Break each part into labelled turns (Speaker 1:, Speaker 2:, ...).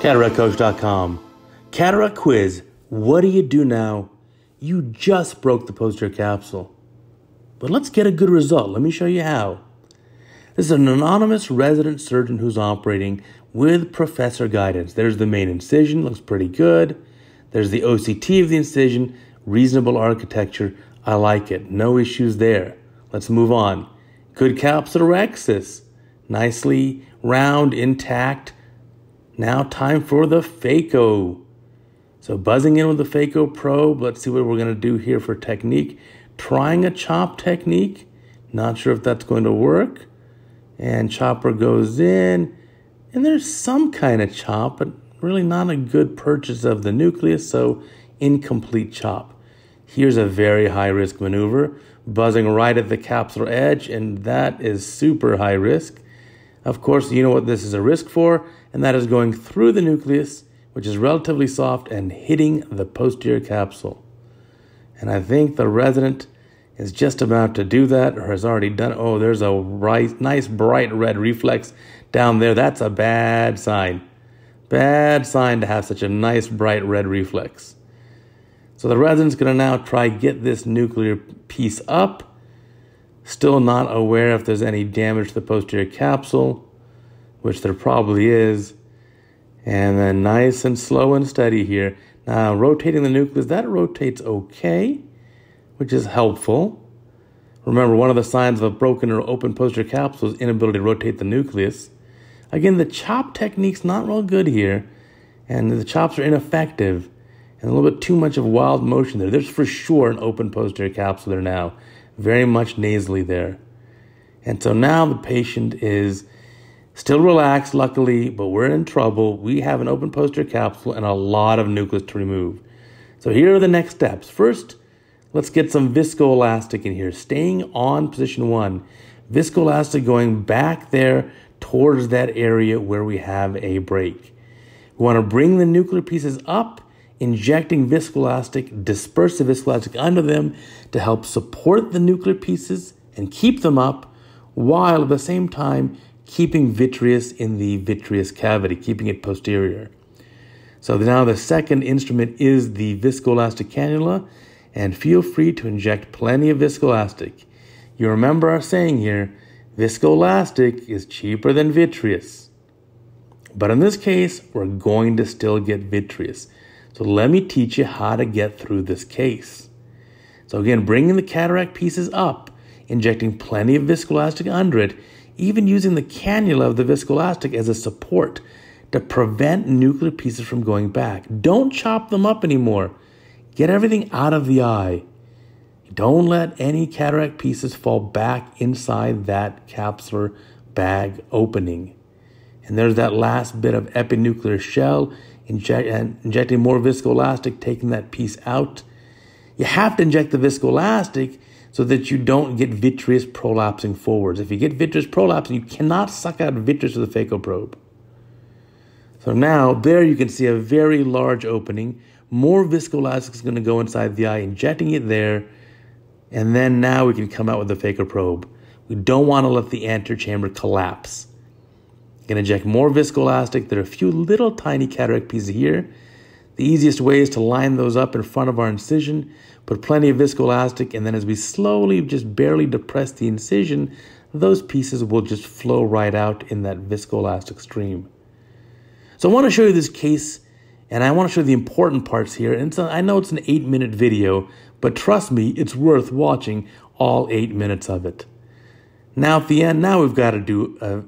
Speaker 1: CataractCoach.com. Cataract quiz. What do you do now? You just broke the posterior capsule. But let's get a good result. Let me show you how. This is an anonymous resident surgeon who's operating with professor guidance. There's the main incision, looks pretty good. There's the OCT of the incision, reasonable architecture. I like it. No issues there. Let's move on. Good capsular axis, nicely round, intact. Now, time for the FACO. So, buzzing in with the FACO probe. Let's see what we're going to do here for technique. Trying a chop technique. Not sure if that's going to work. And chopper goes in. And there's some kind of chop, but really not a good purchase of the nucleus, so incomplete chop. Here's a very high risk maneuver, buzzing right at the capsular edge, and that is super high risk. Of course, you know what this is a risk for, and that is going through the nucleus, which is relatively soft, and hitting the posterior capsule. And I think the resident is just about to do that or has already done. Oh, there's a bright, nice bright red reflex down there. That's a bad sign. Bad sign to have such a nice bright red reflex. So the resident's going to now try get this nuclear piece up Still not aware if there's any damage to the posterior capsule, which there probably is. And then nice and slow and steady here. Now, rotating the nucleus, that rotates okay, which is helpful. Remember, one of the signs of a broken or open posterior capsule is inability to rotate the nucleus. Again, the chop technique's not real good here, and the chops are ineffective, and a little bit too much of wild motion there. There's for sure an open posterior capsule there now very much nasally there. And so now the patient is still relaxed, luckily, but we're in trouble. We have an open posterior capsule and a lot of nucleus to remove. So here are the next steps. First, let's get some viscoelastic in here, staying on position one. Viscoelastic going back there towards that area where we have a break. We want to bring the nuclear pieces up injecting viscoelastic, dispersive viscoelastic under them to help support the nuclear pieces and keep them up, while at the same time keeping vitreous in the vitreous cavity, keeping it posterior. So now the second instrument is the viscoelastic cannula, and feel free to inject plenty of viscoelastic. You remember our saying here, viscoelastic is cheaper than vitreous. But in this case, we're going to still get vitreous. So let me teach you how to get through this case. So again, bringing the cataract pieces up, injecting plenty of viscoelastic under it, even using the cannula of the viscoelastic as a support to prevent nuclear pieces from going back. Don't chop them up anymore. Get everything out of the eye. Don't let any cataract pieces fall back inside that capsular bag opening. And there's that last bit of epinuclear shell inject, and injecting more viscoelastic, taking that piece out. You have to inject the viscoelastic so that you don't get vitreous prolapsing forwards. If you get vitreous prolapsing, you cannot suck out vitreous with a probe. So now there you can see a very large opening. More viscoelastic is going to go inside the eye, injecting it there. And then now we can come out with the probe. We don't want to let the anterior chamber collapse can eject more viscoelastic. There are a few little tiny cataract pieces here. The easiest way is to line those up in front of our incision, put plenty of viscoelastic, and then as we slowly, just barely depress the incision, those pieces will just flow right out in that viscoelastic stream. So I want to show you this case, and I want to show you the important parts here. And so I know it's an eight-minute video, but trust me, it's worth watching all eight minutes of it. Now at the end, now we've got to do a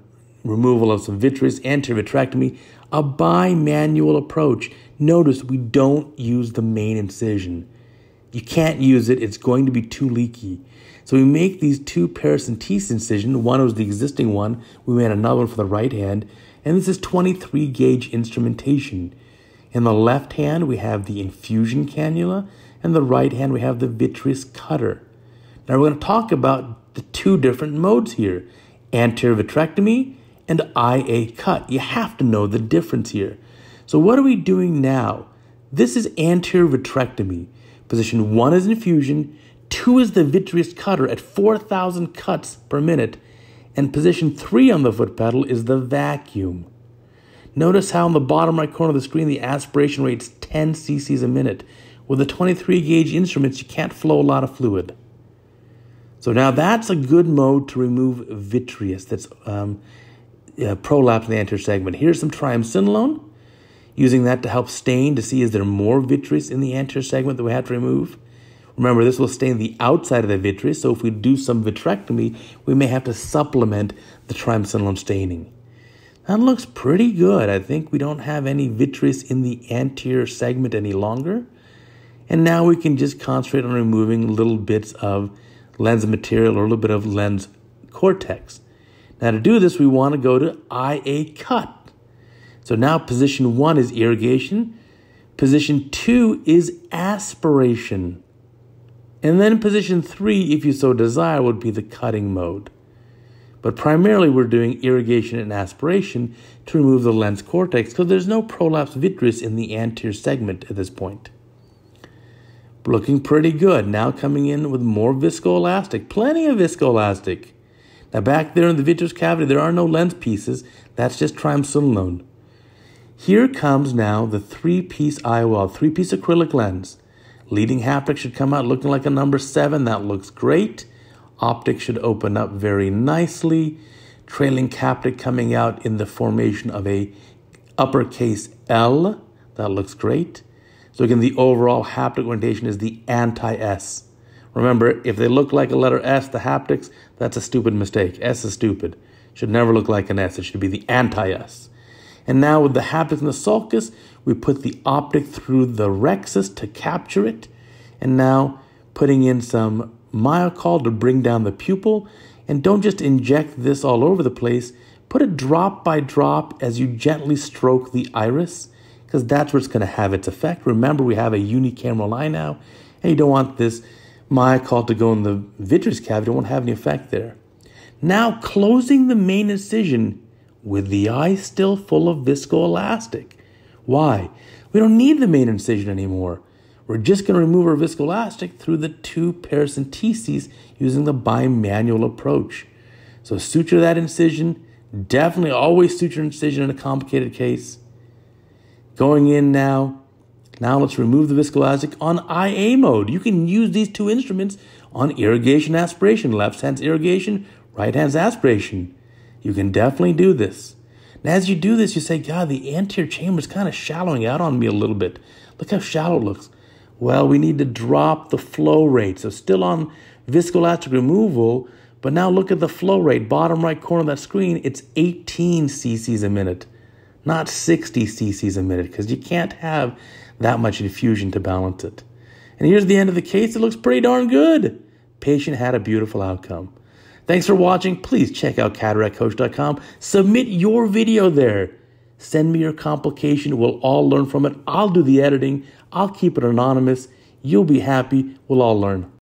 Speaker 1: removal of some vitreous and vitrectomy, a bimanual approach. Notice we don't use the main incision. You can't use it, it's going to be too leaky. So we make these two paracentesis incisions. One was the existing one, we made another one for the right hand, and this is 23 gauge instrumentation. In the left hand, we have the infusion cannula, and the right hand, we have the vitreous cutter. Now we're going to talk about the two different modes here anterior vitrectomy and IA cut. You have to know the difference here. So what are we doing now? This is anterior vitrectomy. Position one is infusion, two is the vitreous cutter at 4,000 cuts per minute, and position three on the foot pedal is the vacuum. Notice how in the bottom right corner of the screen, the aspiration rate's 10 cc's a minute. With the 23 gauge instruments, you can't flow a lot of fluid. So now that's a good mode to remove vitreous that's um, uh, prolapse in the anterior segment. Here's some triamcinolone, using that to help stain to see is there more vitreous in the anterior segment that we have to remove. Remember, this will stain the outside of the vitreous, so if we do some vitrectomy, we may have to supplement the triamcinolone staining. That looks pretty good. I think we don't have any vitreous in the anterior segment any longer. And now we can just concentrate on removing little bits of lens material or a little bit of lens cortex. Now to do this, we want to go to IA cut. So now position one is irrigation. Position two is aspiration. And then position three, if you so desire, would be the cutting mode. But primarily we're doing irrigation and aspiration to remove the lens cortex because there's no prolapse vitreous in the anterior segment at this point. Looking pretty good. Now coming in with more viscoelastic, plenty of viscoelastic. Now, back there in the vitreous cavity, there are no lens pieces. That's just triamcinolone. Here comes now the three piece IOL, three piece acrylic lens. Leading haptic should come out looking like a number seven. That looks great. Optic should open up very nicely. Trailing haptic coming out in the formation of a uppercase L. That looks great. So again, the overall haptic orientation is the anti-S. Remember, if they look like a letter S, the haptics, that's a stupid mistake. S is stupid. Should never look like an S. It should be the anti-S. And now with the haptics and the sulcus, we put the optic through the rexus to capture it. And now putting in some myocol to bring down the pupil. And don't just inject this all over the place. Put it drop by drop as you gently stroke the iris because that's where it's going to have its effect. Remember, we have a unicameral eye now, and you don't want this my call to go in the vitreous cavity won't have any effect there. Now, closing the main incision with the eye still full of viscoelastic. Why? We don't need the main incision anymore. We're just going to remove our viscoelastic through the two paracenteses using the bimanual approach. So, suture that incision. Definitely always suture incision in a complicated case. Going in now, now let's remove the viscoelastic on IA mode. You can use these two instruments on irrigation aspiration, left hand's irrigation, right hand's aspiration. You can definitely do this. And as you do this, you say, God, the anterior chamber is kind of shallowing out on me a little bit. Look how shallow it looks. Well, we need to drop the flow rate. So still on viscoelastic removal, but now look at the flow rate, bottom right corner of that screen, it's 18 cc's a minute, not 60 cc's a minute, because you can't have that much infusion to balance it. And here's the end of the case. It looks pretty darn good. Patient had a beautiful outcome. Thanks for watching. Please check out cataractcoach.com. Submit your video there. Send me your complication. We'll all learn from it. I'll do the editing. I'll keep it anonymous. You'll be happy. We'll all learn.